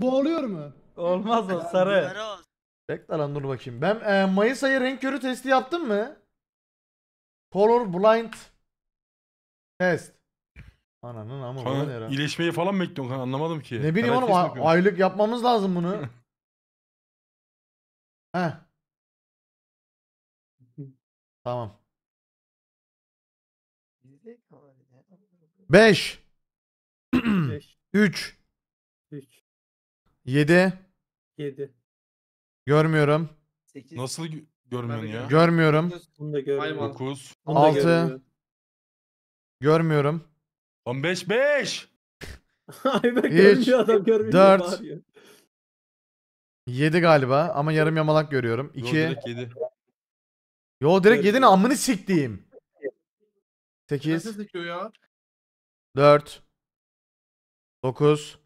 Bu oluyor mu? Olmaz o sarı. Bekle lan dur bakayım. Ben e, Mayıs ayı renk körü testi yaptım mı? Color blind test. Ananın ama bu ne Kanka, iyileşmeyi falan mı bekliyorsun kanka anlamadım ki. Ne bileyim Herkes oğlum aylık yapmamız lazım bunu. Heh. Tamam. 5 3 3 7. 7. Görmüyorum. 8. Nasıl gö- görmüyorsun ya? Görmüyorum. Bunu da görmüyorum. 9. Bunu Altı. görmüyorum. Görmüyorum. 15 5. Ayberk Üç, görmüyor adam görmüyor. dört. bağırıyor. 7 galiba ama yarım yamalak görüyorum. 2. Yo direkt 7 ne amını siktiğim. 8 Nasıl sekiyor 4 9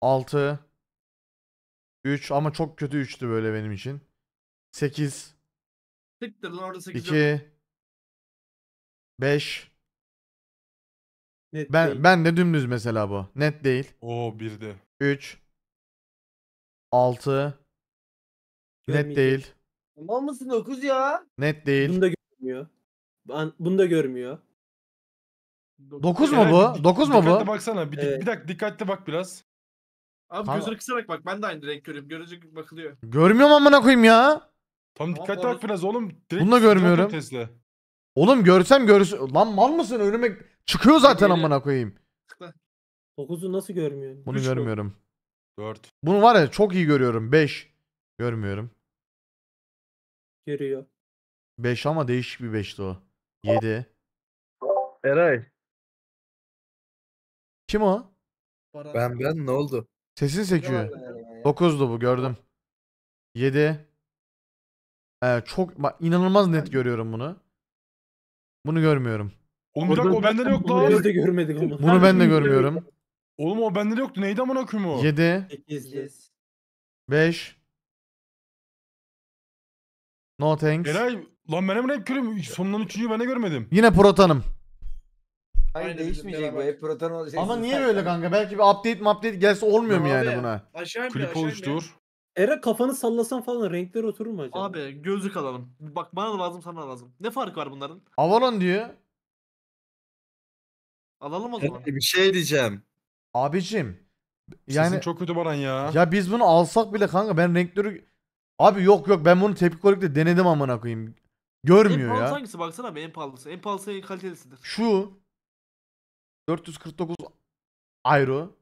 6 3 ama çok kötü 3'tü böyle benim için. 8 Siktir lan orada 8 2 5 Net Ben değil. ben de dümdüz mesela bu. Net değil. Oo bir de. 3 6 Net değil. Tamam mısın 9 ya? Net Bunu değil. da görmüyor. Ben- Bunu da görmüyor. 9 mu bu? dik- 9 mu bu? dikkatli baksana. Bir, dik- Evet. bir dakika dikkatli bak biraz. Abi Kanka- gözünü kısarak bak ben de aynı renk görüyorum. Görecek bakılıyor. Görmüyorum amına koyayım ya. Tam Tamam, dikkatli bak orası- biraz oğlum. Direkt Bunu da görmüyorum. Tesla. Oğlum görsem görürsün. Lan mal mısın önüme çıkıyor zaten Hadi yürü. amına koyayım. 9'u nasıl görmüyorsun? Bunu Üç görmüyorum. 4. Bunu var ya çok iyi görüyorum. 5. Görmüyorum. Görüyor. 5 ama değişik bir 5'ti o. 7. Eray. Kim o? Ben ben ne oldu? Sesin sekiyor. 9'du bu gördüm. 7. Ee, çok bak inanılmaz net görüyorum bunu. Bunu görmüyorum. Oğlum bir dakika o bende de yoktu Biz de görmedik onu. Bunu ben de görmüyorum. Oğlum o bende de yoktu. Neydi amına koyayım o? 7 8. 5 No thanks. Eray lan ben hemen hep körüm. Sonundan üçüncüyü ben de görmedim. Yine protanım. Hayır değişmeyecek bu. Hep proton olacak. Ama niye böyle kanka? Belki bir update update gelse olmuyor mu yani buna? Aşağı Klip oluştur. Era kafanı sallasan falan renkler oturur mu acaba? Abi gözlük alalım. Bak bana da lazım sana da lazım. Ne farkı var bunların? Avalon diyor. Alalım o ee, zaman. Bir şey diyeceğim. Abicim. Yani Sesin çok kötü Baran ya. ya biz bunu alsak bile kanka ben renkleri Abi yok yok ben bunu tepki olarak da denedim amına koyayım. En pahalısı ya. hangisi baksana abi en pahalısı. En pahalısı en kalitelisidir. Şu 449 Euro